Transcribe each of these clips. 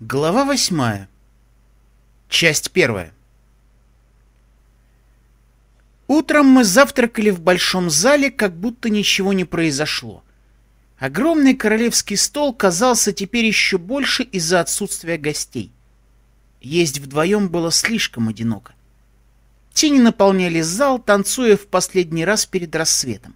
Глава восьмая. Часть первая. Утром мы завтракали в большом зале, как будто ничего не произошло. Огромный королевский стол казался теперь еще больше из-за отсутствия гостей. Есть вдвоем было слишком одиноко. Тени наполняли зал, танцуя в последний раз перед рассветом.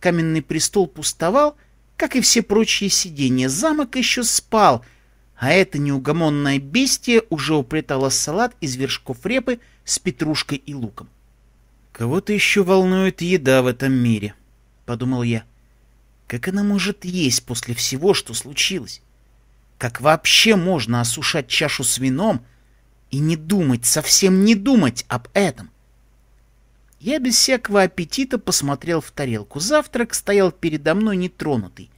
Каменный престол пустовал, как и все прочие сиденья. Замок еще спал — а это неугомонное бестие уже уплетало салат из вершков репы с петрушкой и луком. «Кого-то еще волнует еда в этом мире», — подумал я. «Как она может есть после всего, что случилось? Как вообще можно осушать чашу с вином и не думать, совсем не думать об этом?» Я без всякого аппетита посмотрел в тарелку. Завтрак стоял передо мной нетронутый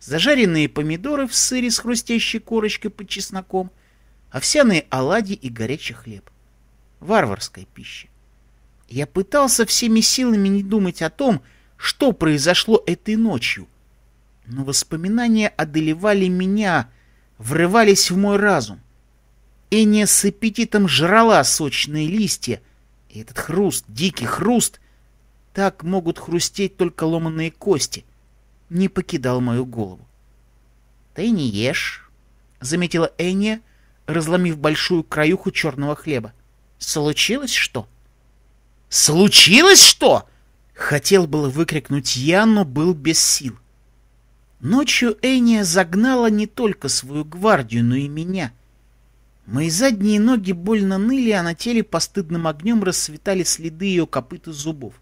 зажаренные помидоры в сыре с хрустящей корочкой под чесноком, овсяные оладьи и горячий хлеб. Варварская пища. Я пытался всеми силами не думать о том, что произошло этой ночью, но воспоминания одолевали меня, врывались в мой разум. Эния с аппетитом жрала сочные листья, и этот хруст, дикий хруст, так могут хрустеть только ломаные кости — не покидал мою голову. «Ты не ешь», — заметила Энни, разломив большую краюху черного хлеба. «Случилось что?» «Случилось что?» Хотел было выкрикнуть я, но был без сил. Ночью Эния загнала не только свою гвардию, но и меня. Мои задние ноги больно ныли, а на теле постыдным огнем расцветали следы ее копыт и зубов.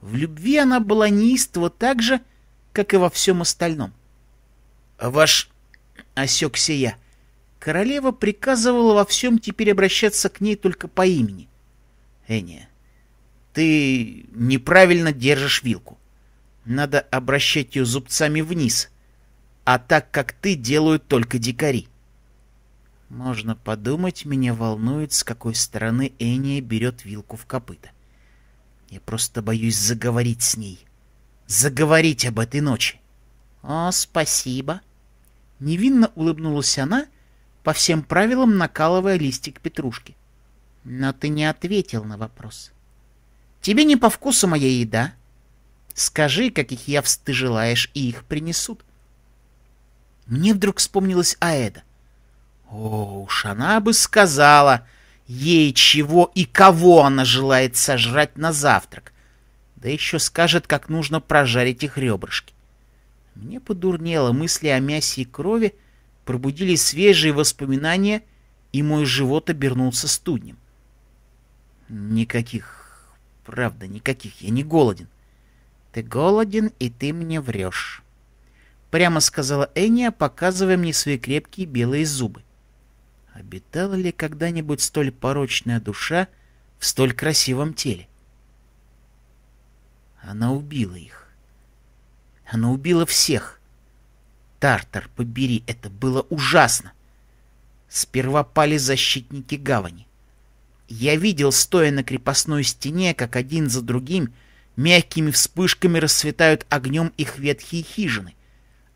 В любви она была неистово так же, как и во всем остальном. Ваш... осекся я. Королева приказывала во всем теперь обращаться к ней только по имени. Эния, ты неправильно держишь вилку. Надо обращать ее зубцами вниз, а так, как ты, делают только дикари. Можно подумать, меня волнует, с какой стороны Эния берет вилку в копыта. Я просто боюсь заговорить с ней заговорить об этой ночи. О, «А, спасибо. Невинно улыбнулась она, по всем правилам накалывая листик петрушки. Но ты не ответил на вопрос. Тебе не по вкусу моя еда. Скажи, каких явств ты желаешь, и их принесут. Мне вдруг вспомнилась Аэда. О, уж она бы сказала ей, чего и кого она желает сожрать на завтрак да еще скажет, как нужно прожарить их ребрышки. Мне подурнело мысли о мясе и крови, пробудили свежие воспоминания, и мой живот обернулся студнем. Никаких, правда, никаких, я не голоден. Ты голоден, и ты мне врешь. Прямо сказала Эния, показывая мне свои крепкие белые зубы. Обитала ли когда-нибудь столь порочная душа в столь красивом теле? Она убила их. Она убила всех. Тартар, побери, это было ужасно. Сперва пали защитники гавани. Я видел, стоя на крепостной стене, как один за другим мягкими вспышками расцветают огнем их ветхие хижины,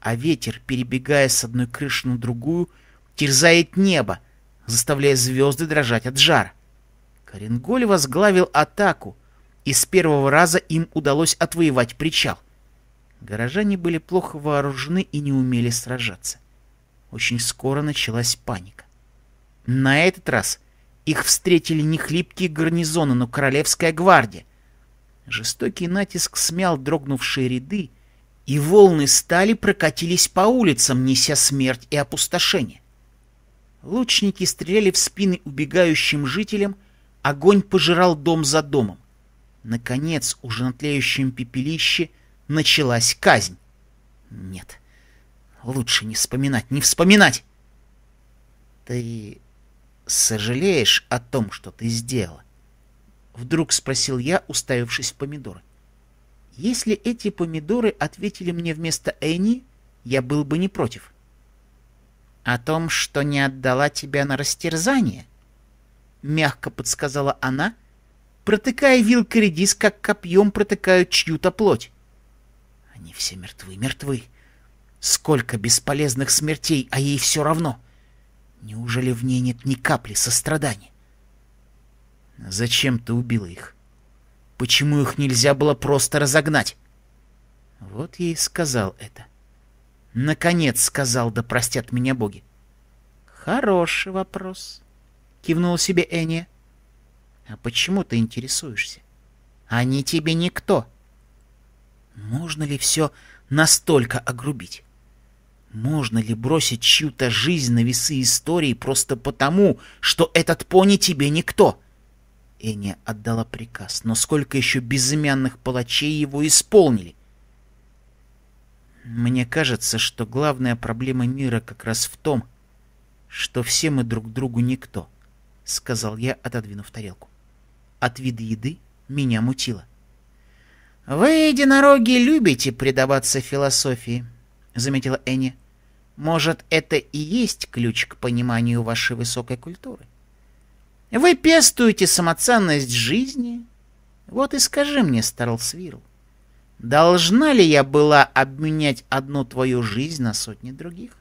а ветер, перебегая с одной крыши на другую, терзает небо, заставляя звезды дрожать от жара. Коренголь возглавил атаку, и с первого раза им удалось отвоевать причал. Горожане были плохо вооружены и не умели сражаться. Очень скоро началась паника. На этот раз их встретили не хлипкие гарнизоны, но королевская гвардия. Жестокий натиск смял дрогнувшие ряды, и волны стали прокатились по улицам, неся смерть и опустошение. Лучники стреляли в спины убегающим жителям, огонь пожирал дом за домом. Наконец, уже на тлеющем пепелище началась казнь. Нет, лучше не вспоминать, не вспоминать! Ты сожалеешь о том, что ты сделала? Вдруг спросил я, уставившись в помидоры. Если эти помидоры ответили мне вместо Энни, я был бы не против. О том, что не отдала тебя на растерзание? Мягко подсказала она — протыкая вилкой редис, как копьем протыкают чью-то плоть. Они все мертвы, мертвы. Сколько бесполезных смертей, а ей все равно. Неужели в ней нет ни капли сострадания? Зачем ты убила их? Почему их нельзя было просто разогнать? Вот ей сказал это. Наконец сказал, да простят меня боги. Хороший вопрос, Кивнул себе Энни. А почему ты интересуешься? Они тебе никто. Можно ли все настолько огрубить? Можно ли бросить чью-то жизнь на весы истории просто потому, что этот пони тебе никто? Эня отдала приказ, но сколько еще безымянных палачей его исполнили? Мне кажется, что главная проблема мира как раз в том, что все мы друг другу никто, — сказал я, отодвинув тарелку от вида еды меня мутило. «Вы, единороги, любите предаваться философии», — заметила Энни. «Может, это и есть ключ к пониманию вашей высокой культуры? Вы пестуете самоценность жизни. Вот и скажи мне, Старлсвирл, должна ли я была обменять одну твою жизнь на сотни других?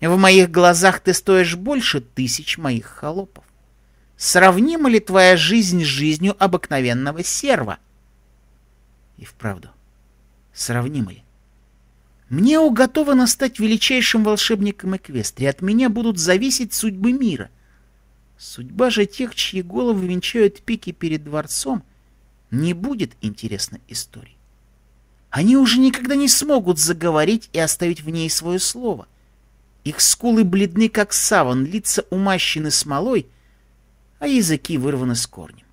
В моих глазах ты стоишь больше тысяч моих холопов. Сравнима ли твоя жизнь с жизнью обыкновенного серва? И вправду, сравнима ли? Мне уготовано стать величайшим волшебником Эквестрии, от меня будут зависеть судьбы мира. Судьба же тех, чьи головы венчают пики перед дворцом, не будет интересна истории. Они уже никогда не смогут заговорить и оставить в ней свое слово. Их скулы бледны, как саван, лица умащены смолой — а языки вырваны с корнем.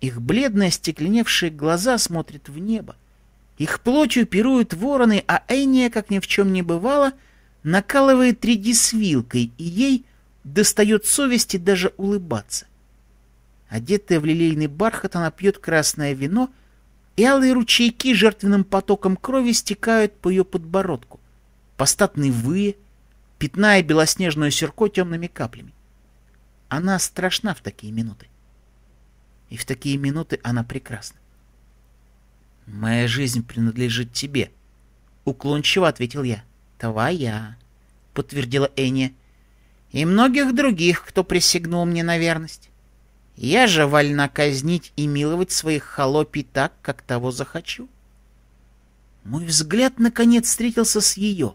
Их бледные остекленевшие глаза смотрят в небо. Их плотью пируют вороны, а Эния, как ни в чем не бывало, накалывает редис вилкой, и ей достает совести даже улыбаться. Одетая в лилейный бархат, она пьет красное вино, и алые ручейки жертвенным потоком крови стекают по ее подбородку, по статной вые, пятная белоснежную сирко темными каплями. Она страшна в такие минуты. И в такие минуты она прекрасна. «Моя жизнь принадлежит тебе», — уклончиво ответил я. «Твоя», — подтвердила Энни. «И многих других, кто присягнул мне на верность. Я же вольна казнить и миловать своих холопий так, как того захочу». Мой взгляд, наконец, встретился с ее.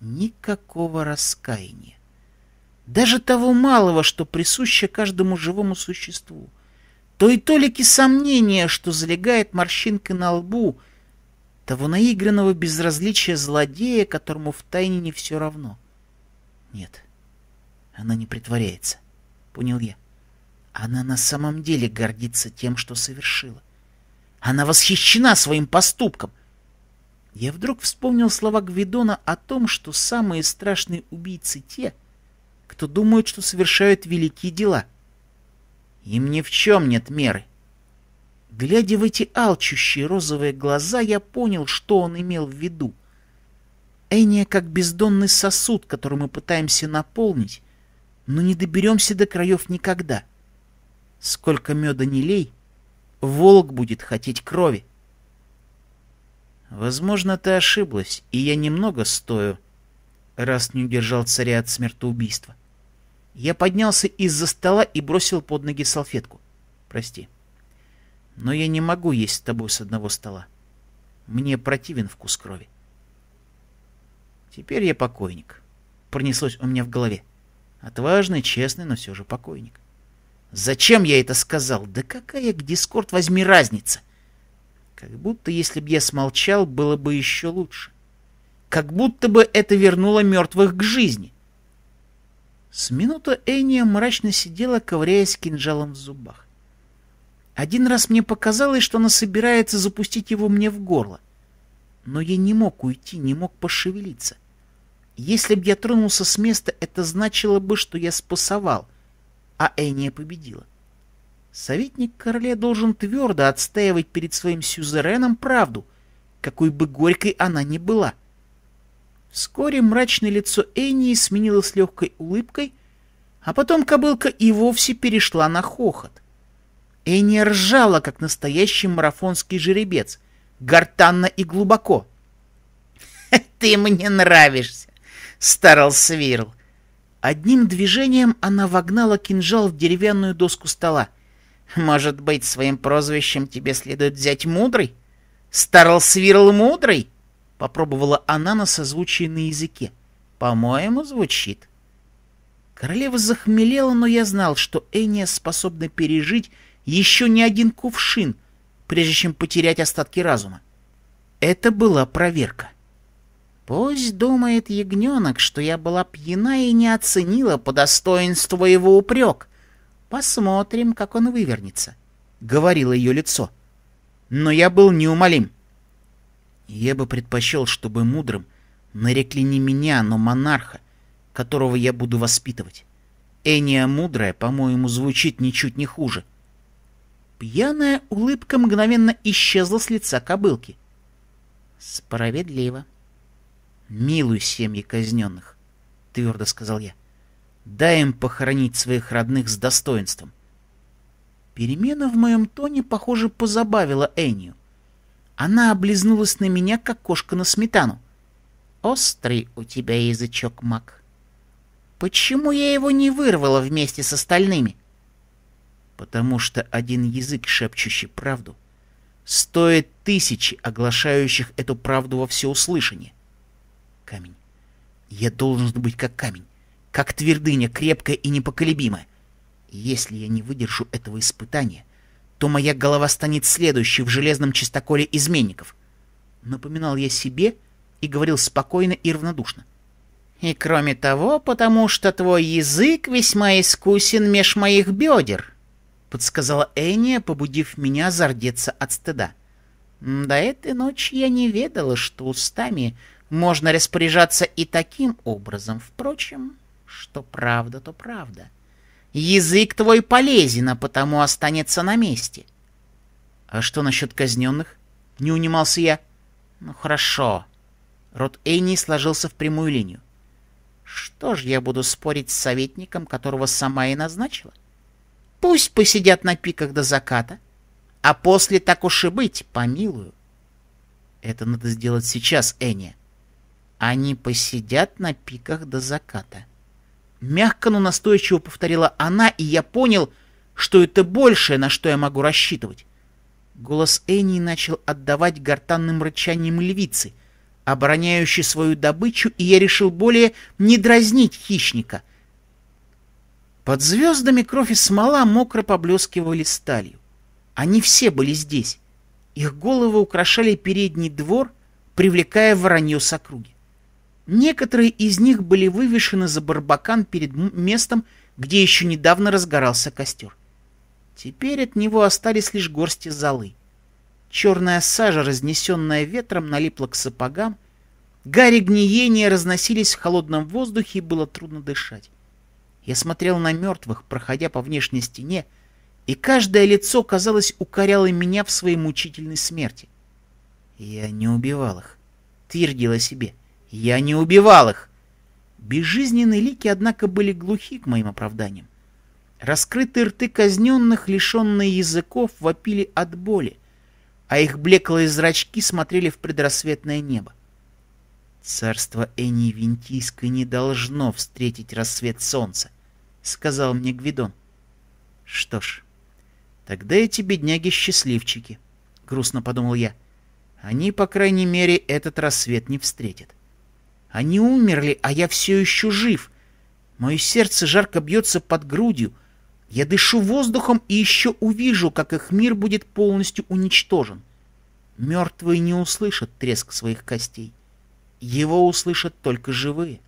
Никакого раскаяния даже того малого, что присуще каждому живому существу, то и толики сомнения, что залегает морщинкой на лбу, того наигранного безразличия злодея, которому втайне не все равно. Нет, она не притворяется, понял я. Она на самом деле гордится тем, что совершила. Она восхищена своим поступком. Я вдруг вспомнил слова Гвидона о том, что самые страшные убийцы те, кто думают, что совершают великие дела. Им ни в чем нет меры. Глядя в эти алчущие розовые глаза, я понял, что он имел в виду. Эния как бездонный сосуд, который мы пытаемся наполнить, но не доберемся до краев никогда. Сколько меда не лей, волк будет хотеть крови. Возможно, ты ошиблась, и я немного стою, раз не удержал царя от смертоубийства. Я поднялся из-за стола и бросил под ноги салфетку. Прости. Но я не могу есть с тобой с одного стола. Мне противен вкус крови. Теперь я покойник. Пронеслось у меня в голове. Отважный, честный, но все же покойник. Зачем я это сказал? Да какая к Дискорд возьми разница? Как будто, если б я смолчал, было бы еще лучше. Как будто бы это вернуло мертвых к жизни. — с минуту Эния мрачно сидела, ковыряясь кинжалом в зубах. Один раз мне показалось, что она собирается запустить его мне в горло. Но я не мог уйти, не мог пошевелиться. Если бы я тронулся с места, это значило бы, что я спасовал, а Эния победила. Советник короля должен твердо отстаивать перед своим сюзереном правду, какой бы горькой она ни была — Вскоре мрачное лицо Энни сменилось легкой улыбкой, а потом кобылка и вовсе перешла на хохот. Энни ржала, как настоящий марафонский жеребец, гортанно и глубоко. «Ты мне нравишься, старал Свирл. Одним движением она вогнала кинжал в деревянную доску стола. «Может быть, своим прозвищем тебе следует взять мудрый? Старл Свирл мудрый?» Попробовала она на созвучии языке. По-моему, звучит. Королева захмелела, но я знал, что Эния способна пережить еще не один кувшин, прежде чем потерять остатки разума. Это была проверка. Пусть думает ягненок, что я была пьяна и не оценила по достоинству его упрек. Посмотрим, как он вывернется, — говорило ее лицо. Но я был неумолим. — я бы предпочел, чтобы мудрым нарекли не меня, но монарха, которого я буду воспитывать. Эния мудрая, по-моему, звучит ничуть не хуже. Пьяная улыбка мгновенно исчезла с лица кобылки. Справедливо. Милуй семьи казненных, — твердо сказал я. Дай им похоронить своих родных с достоинством. Перемена в моем тоне, похоже, позабавила Энию. Она облизнулась на меня, как кошка на сметану. «Острый у тебя язычок, Мак. Почему я его не вырвала вместе с остальными?» «Потому что один язык, шепчущий правду, стоит тысячи оглашающих эту правду во всеуслышание. Камень. Я должен быть как камень, как твердыня, крепкая и непоколебимая. Если я не выдержу этого испытания, то моя голова станет следующей в железном чистоколе изменников. Напоминал я себе и говорил спокойно и равнодушно. И кроме того, потому что твой язык весьма искусен меж моих бедер, — подсказала Эния, побудив меня зардеться от стыда. До этой ночи я не ведала, что устами можно распоряжаться и таким образом. Впрочем, что правда, то правда. — Язык твой полезен, а потому останется на месте. А что насчет казненных? Не унимался я. Ну хорошо. Рот Эйни сложился в прямую линию. Что ж я буду спорить с советником, которого сама и назначила? Пусть посидят на пиках до заката, а после так уж и быть, помилую. Это надо сделать сейчас, Эня. Они посидят на пиках до заката. — Мягко, но настойчиво повторила она, и я понял, что это большее, на что я могу рассчитывать. Голос Эни начал отдавать гортанным рычанием львицы, обороняющей свою добычу, и я решил более не дразнить хищника. Под звездами кровь и смола мокро поблескивали сталью. Они все были здесь. Их головы украшали передний двор, привлекая воронье с округи. Некоторые из них были вывешены за барбакан перед местом, где еще недавно разгорался костер. Теперь от него остались лишь горсти золы. Черная сажа, разнесенная ветром, налипла к сапогам. Гарри гниения разносились в холодном воздухе, и было трудно дышать. Я смотрел на мертвых, проходя по внешней стене, и каждое лицо, казалось, укоряло меня в своей мучительной смерти. Я не убивал их, твердила себе. — я не убивал их. Безжизненные лики, однако, были глухи к моим оправданиям. Раскрытые рты казненных, лишенные языков, вопили от боли, а их блеклые зрачки смотрели в предрассветное небо. «Царство Эни Винтийской не должно встретить рассвет солнца», — сказал мне Гвидон. «Что ж, тогда эти бедняги-счастливчики», — грустно подумал я. «Они, по крайней мере, этот рассвет не встретят». Они умерли, а я все еще жив. Мое сердце жарко бьется под грудью. Я дышу воздухом и еще увижу, как их мир будет полностью уничтожен. Мертвые не услышат треск своих костей. Его услышат только живые.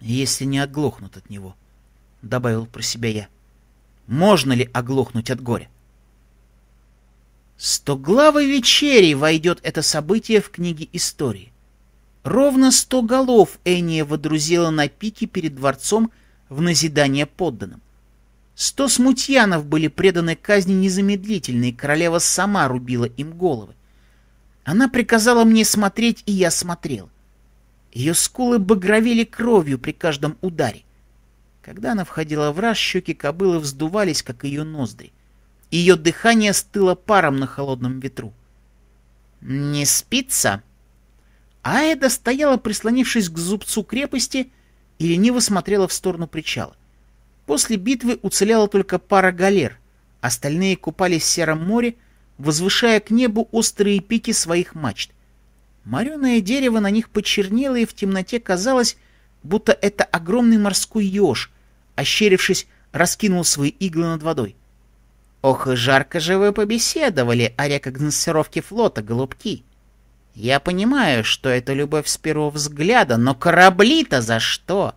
Если не оглохнут от него, — добавил про себя я. Можно ли оглохнуть от горя? Сто главы вечерей войдет это событие в книге истории. Ровно сто голов Эния водрузила на пике перед дворцом в назидание подданным. Сто смутьянов были преданы казни незамедлительно, и королева сама рубила им головы. Она приказала мне смотреть, и я смотрел. Ее скулы багровели кровью при каждом ударе. Когда она входила в раз, щеки кобылы вздувались, как ее ноздри. Ее дыхание стыло паром на холодном ветру. «Не спится?» Аэда стояла, прислонившись к зубцу крепости, и лениво смотрела в сторону причала. После битвы уцелела только пара галер, остальные купались в сером море, возвышая к небу острые пики своих мачт. Мореное дерево на них почернело, и в темноте казалось, будто это огромный морской еж, ощерившись, раскинул свои иглы над водой. «Ох, жарко же вы побеседовали о рекогносцировке флота, голубки!» Я понимаю, что это любовь с первого взгляда, но корабли-то за что?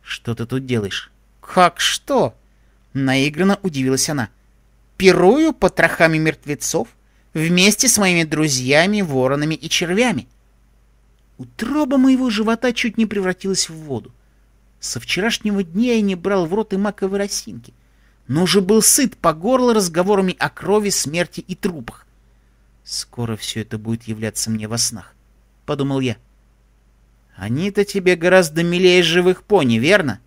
Что ты тут делаешь? Как что? Наигранно удивилась она. Пирую по трохами мертвецов вместе с моими друзьями, воронами и червями. Утроба моего живота чуть не превратилась в воду. Со вчерашнего дня я не брал в рот и маковой росинки, но уже был сыт по горло разговорами о крови, смерти и трупах. Скоро все это будет являться мне во снах, — подумал я. Они-то тебе гораздо милее живых пони, верно?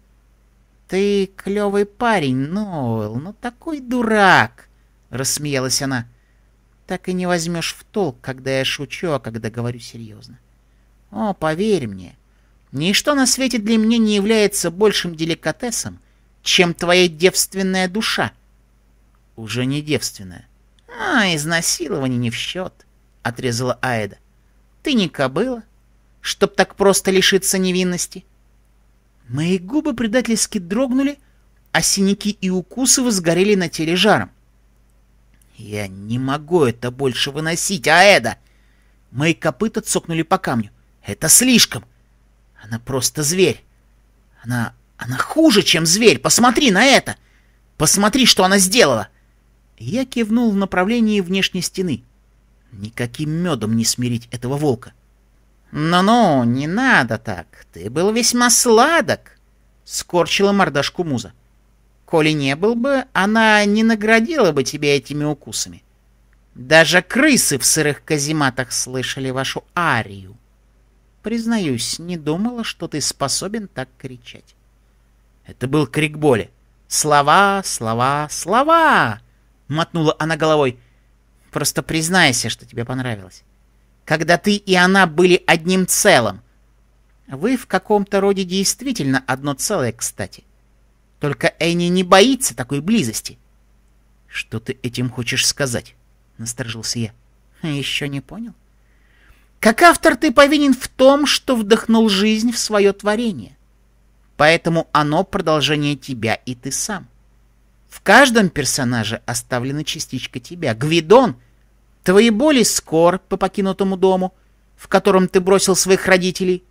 Ты клевый парень, Ноэл, но ну такой дурак, — рассмеялась она. Так и не возьмешь в толк, когда я шучу, а когда говорю серьезно. О, поверь мне, ничто на свете для меня не является большим деликатесом, чем твоя девственная душа. Уже не девственная. «А, изнасилование не в счет», — отрезала Аэда. «Ты не кобыла, чтоб так просто лишиться невинности». Мои губы предательски дрогнули, а синяки и укусы возгорели на теле жаром. «Я не могу это больше выносить, Аэда!» Мои копыта цокнули по камню. «Это слишком! Она просто зверь! Она... она хуже, чем зверь! Посмотри на это! Посмотри, что она сделала!» Я кивнул в направлении внешней стены. Никаким медом не смирить этого волка. «Ну-ну, не надо так. Ты был весьма сладок», — скорчила мордашку муза. «Коли не был бы, она не наградила бы тебя этими укусами. Даже крысы в сырых казематах слышали вашу арию. Признаюсь, не думала, что ты способен так кричать». Это был крик боли. «Слова, слова, слова!» мотнула она головой. Просто признайся, что тебе понравилось. Когда ты и она были одним целым. Вы в каком-то роде действительно одно целое, кстати. Только Энни не боится такой близости. Что ты этим хочешь сказать? Насторожился я. Еще не понял. Как автор ты повинен в том, что вдохнул жизнь в свое творение. Поэтому оно продолжение тебя и ты сам. В каждом персонаже оставлена частичка тебя. Гвидон, твои боли скор по покинутому дому, в котором ты бросил своих родителей.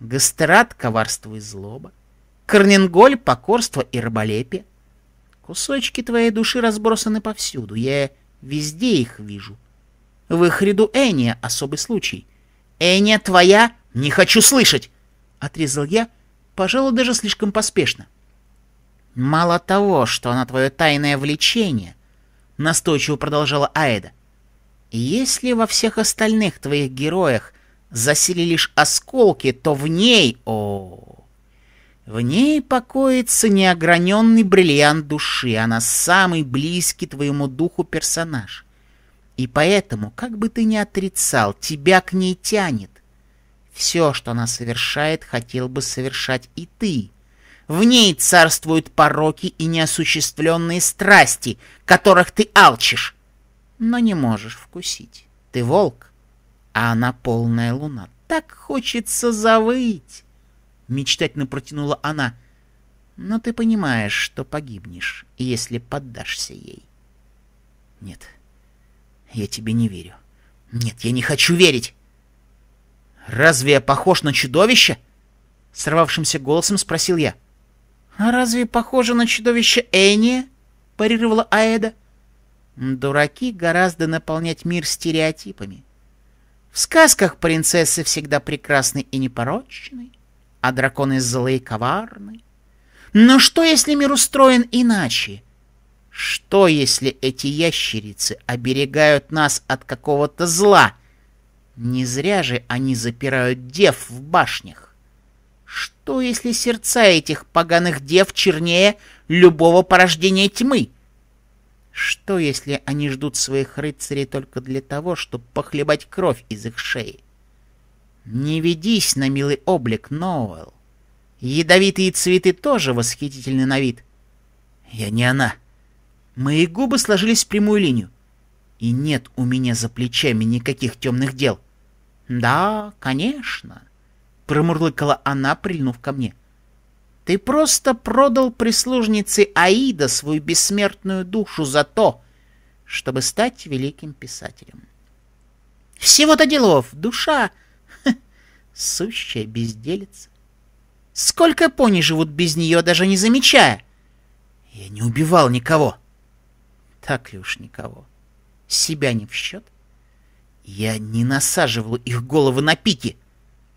Гастерат — коварство и злоба. Корнинголь — покорство и раболепие. Кусочки твоей души разбросаны повсюду. Я везде их вижу. В их ряду Эния особый случай. Эния твоя... Не хочу слышать! Отрезал я, пожалуй, даже слишком поспешно. «Мало того, что она твое тайное влечение», — настойчиво продолжала Аэда, «если во всех остальных твоих героях засели лишь осколки, то в ней, о, -о, -о в ней покоится неограненный бриллиант души, она самый близкий твоему духу персонаж. И поэтому, как бы ты ни отрицал, тебя к ней тянет. Все, что она совершает, хотел бы совершать и ты. В ней царствуют пороки и неосуществленные страсти, которых ты алчишь, но не можешь вкусить. Ты волк, а она полная луна. Так хочется завыть!» Мечтательно протянула она. «Но ты понимаешь, что погибнешь, если поддашься ей». «Нет, я тебе не верю. Нет, я не хочу верить!» «Разве я похож на чудовище?» Сорвавшимся голосом спросил я. — «А разве похоже на чудовище Энни?» — парировала Аэда. «Дураки гораздо наполнять мир стереотипами. В сказках принцессы всегда прекрасны и непорочны, а драконы злые и коварны. Но что, если мир устроен иначе? Что, если эти ящерицы оберегают нас от какого-то зла? Не зря же они запирают дев в башнях. Что, если сердца этих поганых дев чернее любого порождения тьмы? Что, если они ждут своих рыцарей только для того, чтобы похлебать кровь из их шеи? Не ведись на милый облик, Ноуэлл. Ядовитые цветы тоже восхитительны на вид. Я не она. Мои губы сложились в прямую линию. И нет у меня за плечами никаких темных дел. Да, конечно. — промурлыкала она, прильнув ко мне. «Ты просто продал прислужнице Аида свою бессмертную душу за то, чтобы стать великим писателем». «Всего-то делов, душа!» сущая безделица. Сколько пони живут без нее, даже не замечая? Я не убивал никого. Так ли уж никого? Себя не в счет? Я не насаживал их головы на пики.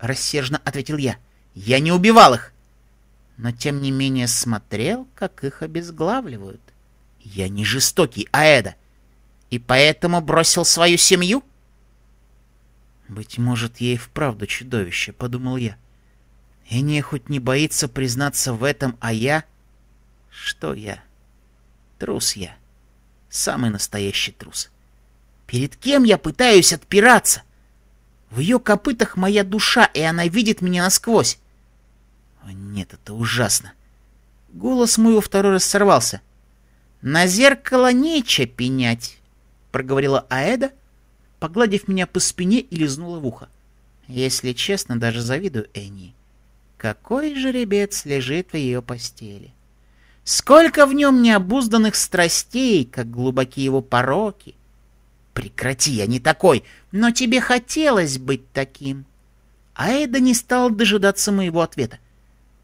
— рассерженно ответил я. «Я не убивал их!» Но тем не менее смотрел, как их обезглавливают. «Я не жестокий, Аэда, и поэтому бросил свою семью?» «Быть может, ей вправду чудовище», — подумал я. И не хоть не боится признаться в этом, а я...» «Что я?» «Трус я. Самый настоящий трус. Перед кем я пытаюсь отпираться?» В ее копытах моя душа, и она видит меня насквозь. О, нет, это ужасно. Голос мой во второй раз сорвался. «На зеркало нече пенять», — проговорила Аэда, погладив меня по спине и лизнула в ухо. «Если честно, даже завидую Энни. Какой жеребец лежит в ее постели? Сколько в нем необузданных страстей, как глубоки его пороки, Прекрати, я не такой, но тебе хотелось быть таким. А не стал дожидаться моего ответа.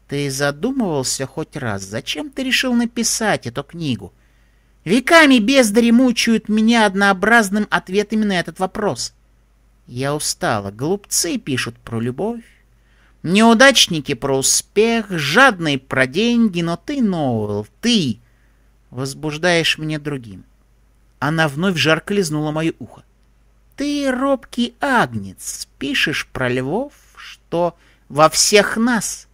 Ты задумывался хоть раз, зачем ты решил написать эту книгу? Веками бездари мучают меня однообразным ответами на этот вопрос. Я устала. Глупцы пишут про любовь, неудачники про успех, жадные про деньги, но ты, Ноуэлл, ты возбуждаешь меня другим. Она вновь жарко лизнула мое ухо. «Ты, робкий агнец, пишешь про львов, что во всех нас.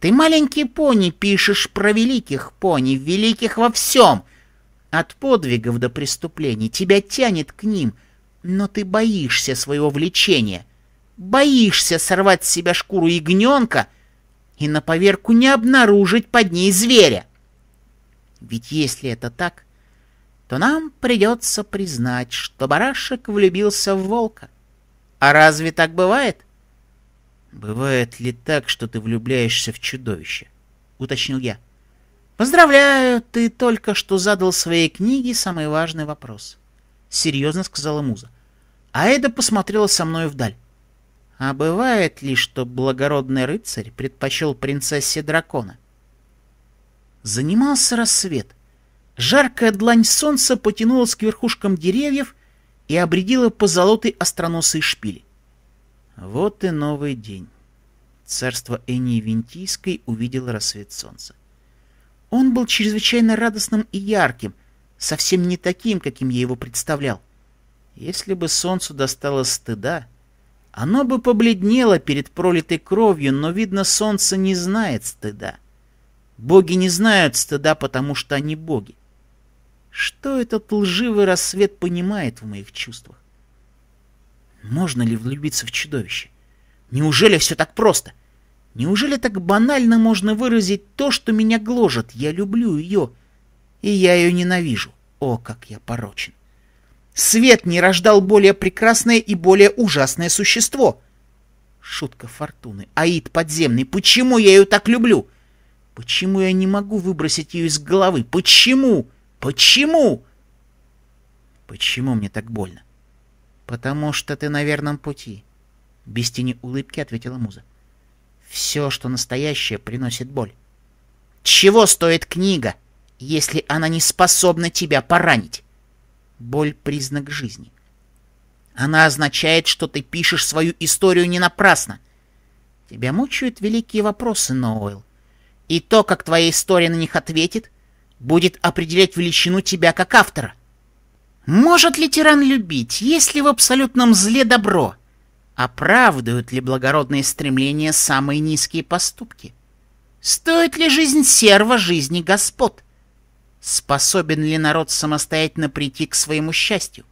Ты, маленький пони, пишешь про великих пони, великих во всем. От подвигов до преступлений тебя тянет к ним, но ты боишься своего влечения, боишься сорвать с себя шкуру ягненка и на поверку не обнаружить под ней зверя. Ведь если это так, — то нам придется признать, что барашек влюбился в волка. А разве так бывает? Бывает ли так, что ты влюбляешься в чудовище? Уточнил я. Поздравляю, ты только что задал своей книге самый важный вопрос. Серьезно сказала муза. Аэда посмотрела со мной вдаль. А бывает ли, что благородный рыцарь предпочел принцессе дракона? Занимался рассвет — Жаркая длань солнца потянулась к верхушкам деревьев и обредила золотой остроносые шпили. Вот и новый день. Царство Энии Винтийской увидело рассвет солнца. Он был чрезвычайно радостным и ярким, совсем не таким, каким я его представлял. Если бы солнцу достало стыда, оно бы побледнело перед пролитой кровью, но, видно, солнце не знает стыда. Боги не знают стыда, потому что они боги. Что этот лживый рассвет понимает в моих чувствах? Можно ли влюбиться в чудовище? Неужели все так просто? Неужели так банально можно выразить то, что меня гложет? Я люблю ее, и я ее ненавижу. О, как я порочен! Свет не рождал более прекрасное и более ужасное существо. Шутка фортуны. Аид подземный. Почему я ее так люблю? Почему я не могу выбросить ее из головы? Почему? Почему? Почему? Почему мне так больно? Потому что ты на верном пути. Без тени улыбки ответила муза. Все, что настоящее, приносит боль. Чего стоит книга, если она не способна тебя поранить? Боль — признак жизни. Она означает, что ты пишешь свою историю не напрасно. Тебя мучают великие вопросы, Ноуэлл. И то, как твоя история на них ответит, будет определять величину тебя как автора. Может ли тиран любить, если в абсолютном зле добро? Оправдывают ли благородные стремления самые низкие поступки? Стоит ли жизнь серва жизни господ? Способен ли народ самостоятельно прийти к своему счастью?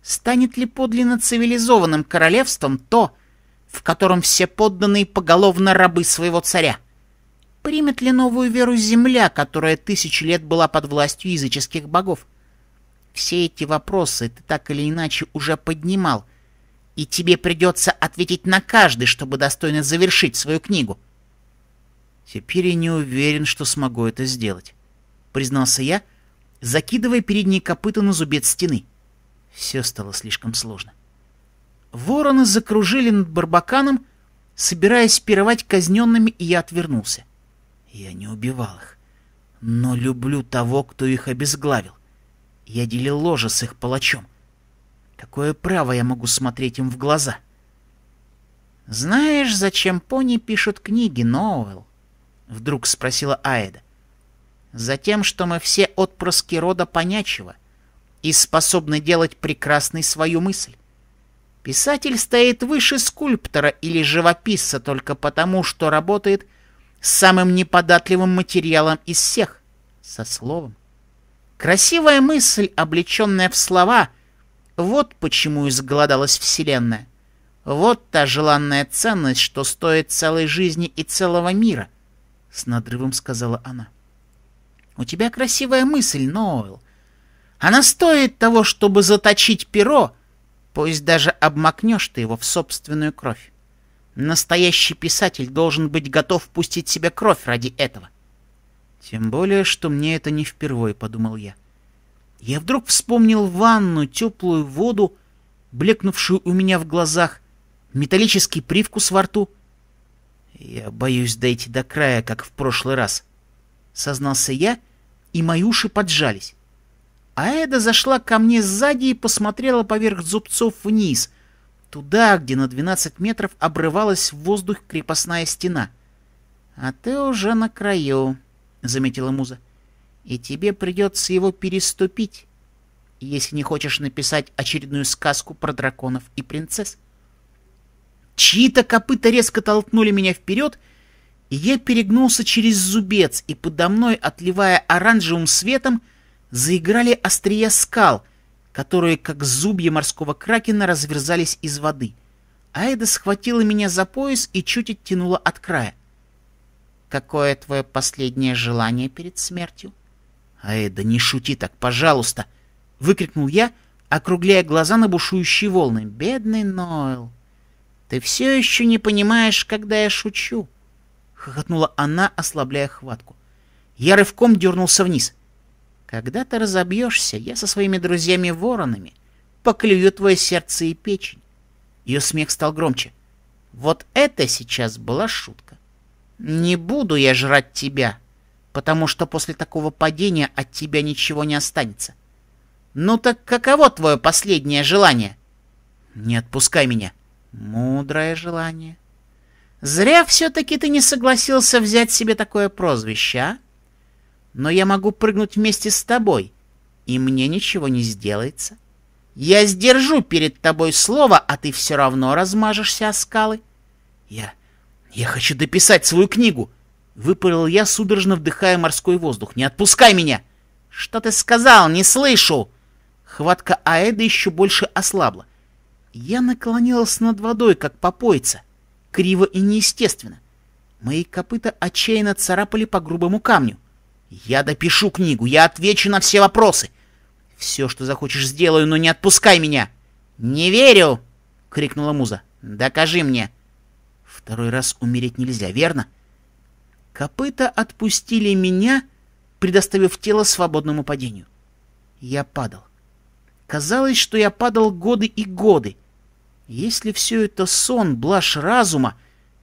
Станет ли подлинно цивилизованным королевством то, в котором все подданные поголовно рабы своего царя? Примет ли новую веру земля, которая тысячи лет была под властью языческих богов? Все эти вопросы ты так или иначе уже поднимал, и тебе придется ответить на каждый, чтобы достойно завершить свою книгу. Теперь я не уверен, что смогу это сделать, признался я, закидывая передние копыта на зубец стены. Все стало слишком сложно. Вороны закружили над барбаканом, собираясь пировать казненными, и я отвернулся. — я не убивал их, но люблю того, кто их обезглавил. Я делил ложе с их палачом. Какое право я могу смотреть им в глаза? «Знаешь, зачем пони пишут книги, Ноуэлл?» — вдруг спросила Аэда. «Затем, что мы все отпрыски рода понячего и способны делать прекрасной свою мысль. Писатель стоит выше скульптора или живописца только потому, что работает с самым неподатливым материалом из всех — со словом. Красивая мысль, облеченная в слова, вот почему изголодалась Вселенная. Вот та желанная ценность, что стоит целой жизни и целого мира, — с надрывом сказала она. — У тебя красивая мысль, Ноэл. Она стоит того, чтобы заточить перо, пусть даже обмакнешь ты его в собственную кровь. Настоящий писатель должен быть готов пустить себе кровь ради этого. Тем более, что мне это не впервые, подумал я. Я вдруг вспомнил ванну, теплую воду, блекнувшую у меня в глазах, металлический привкус во рту. Я боюсь дойти до края, как в прошлый раз. Сознался я, и мои уши поджались. Эда зашла ко мне сзади и посмотрела поверх зубцов вниз, Туда, где на 12 метров обрывалась в воздух крепостная стена. «А ты уже на краю», — заметила муза. «И тебе придется его переступить, если не хочешь написать очередную сказку про драконов и принцесс». Чьи-то копыта резко толкнули меня вперед, и я перегнулся через зубец, и подо мной, отливая оранжевым светом, заиграли острия скал — которые, как зубья морского кракена, разверзались из воды. Айда схватила меня за пояс и чуть оттянула от края. «Какое твое последнее желание перед смертью?» Айда, не шути так, пожалуйста!» — выкрикнул я, округляя глаза на бушующие волны. «Бедный Нойл! Ты все еще не понимаешь, когда я шучу!» — хохотнула она, ослабляя хватку. Я рывком дернулся вниз. Когда ты разобьешься, я со своими друзьями-воронами поклюю твое сердце и печень. Ее смех стал громче. Вот это сейчас была шутка. Не буду я жрать тебя, потому что после такого падения от тебя ничего не останется. Ну так каково твое последнее желание? Не отпускай меня. Мудрое желание. Зря все-таки ты не согласился взять себе такое прозвище, а? но я могу прыгнуть вместе с тобой, и мне ничего не сделается. Я сдержу перед тобой слово, а ты все равно размажешься о скалы. Я... я хочу дописать свою книгу. Выпалил я, судорожно вдыхая морской воздух. Не отпускай меня! Что ты сказал? Не слышу! Хватка Аэда еще больше ослабла. Я наклонилась над водой, как попойца. Криво и неестественно. Мои копыта отчаянно царапали по грубому камню. Я допишу книгу, я отвечу на все вопросы. Все, что захочешь, сделаю, но не отпускай меня. Не верю! — крикнула муза. Докажи мне. Второй раз умереть нельзя, верно? Копыта отпустили меня, предоставив тело свободному падению. Я падал. Казалось, что я падал годы и годы. Если все это сон, блажь разума,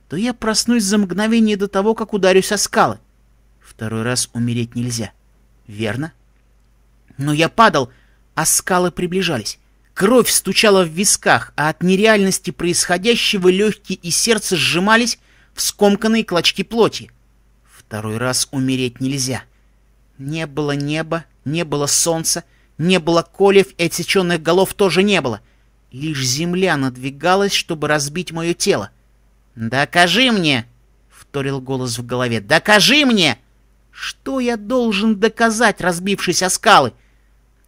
то я проснусь за мгновение до того, как ударюсь о скалы. — Второй раз умереть нельзя. Верно? Но я падал, а скалы приближались. Кровь стучала в висках, а от нереальности происходящего легкие и сердце сжимались в скомканные клочки плоти. Второй раз умереть нельзя. Не было неба, не было солнца, не было колев и отсеченных голов тоже не было. Лишь земля надвигалась, чтобы разбить мое тело. «Докажи мне!» — вторил голос в голове. «Докажи мне!» Что я должен доказать, разбившись о скалы?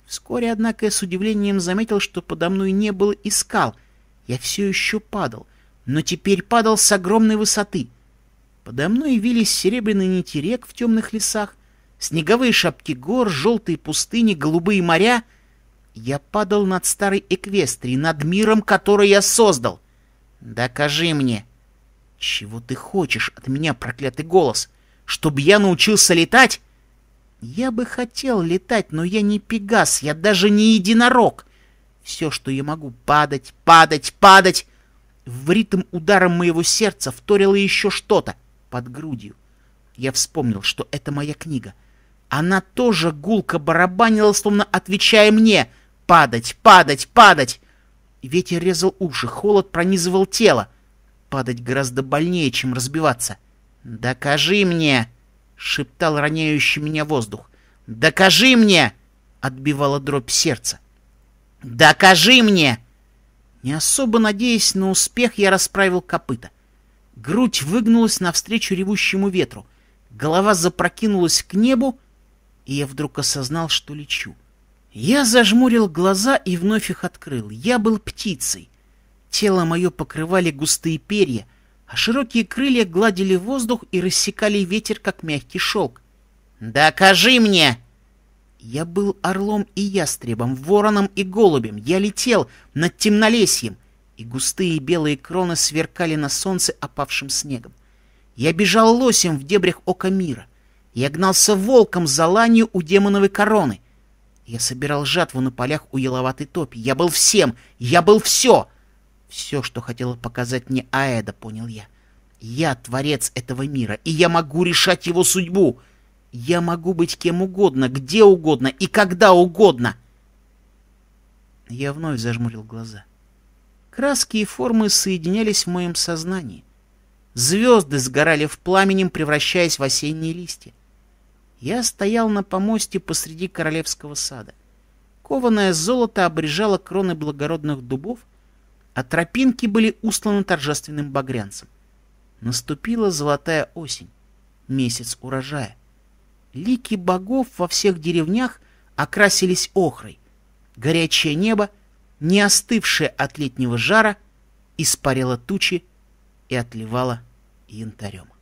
Вскоре, однако, я с удивлением заметил, что подо мной не было и скал. Я все еще падал, но теперь падал с огромной высоты. Подо мной вились серебряные нити рек в темных лесах, снеговые шапки гор, желтые пустыни, голубые моря. Я падал над старой Эквестрией, над миром, который я создал. «Докажи мне!» «Чего ты хочешь от меня, проклятый голос?» чтобы я научился летать? Я бы хотел летать, но я не пегас, я даже не единорог. Все, что я могу, падать, падать, падать. В ритм ударом моего сердца вторило еще что-то под грудью. Я вспомнил, что это моя книга. Она тоже гулко барабанила, словно отвечая мне «Падать, падать, падать!» Ветер резал уши, холод пронизывал тело. Падать гораздо больнее, чем разбиваться. «Докажи мне!» — шептал роняющий меня воздух. «Докажи мне!» — отбивала дробь сердца. «Докажи мне!» Не особо надеясь на успех, я расправил копыта. Грудь выгнулась навстречу ревущему ветру. Голова запрокинулась к небу, и я вдруг осознал, что лечу. Я зажмурил глаза и вновь их открыл. Я был птицей. Тело мое покрывали густые перья — широкие крылья гладили воздух и рассекали ветер, как мягкий шелк. «Докажи мне!» Я был орлом и ястребом, вороном и голубем. Я летел над темнолесьем, и густые белые кроны сверкали на солнце опавшим снегом. Я бежал лосем в дебрях ока мира. Я гнался волком за ланью у демоновой короны. Я собирал жатву на полях у еловатой топи. Я был всем, я был все. Все, что хотела показать мне Аэда, понял я. Я творец этого мира, и я могу решать его судьбу. Я могу быть кем угодно, где угодно и когда угодно. Я вновь зажмурил глаза. Краски и формы соединялись в моем сознании. Звезды сгорали в пламенем, превращаясь в осенние листья. Я стоял на помосте посреди королевского сада. Кованое золото обрежало кроны благородных дубов — а тропинки были устланы торжественным багрянцем. Наступила золотая осень, месяц урожая. Лики богов во всех деревнях окрасились охрой. Горячее небо, не остывшее от летнего жара, испарило тучи и отливало янтарем.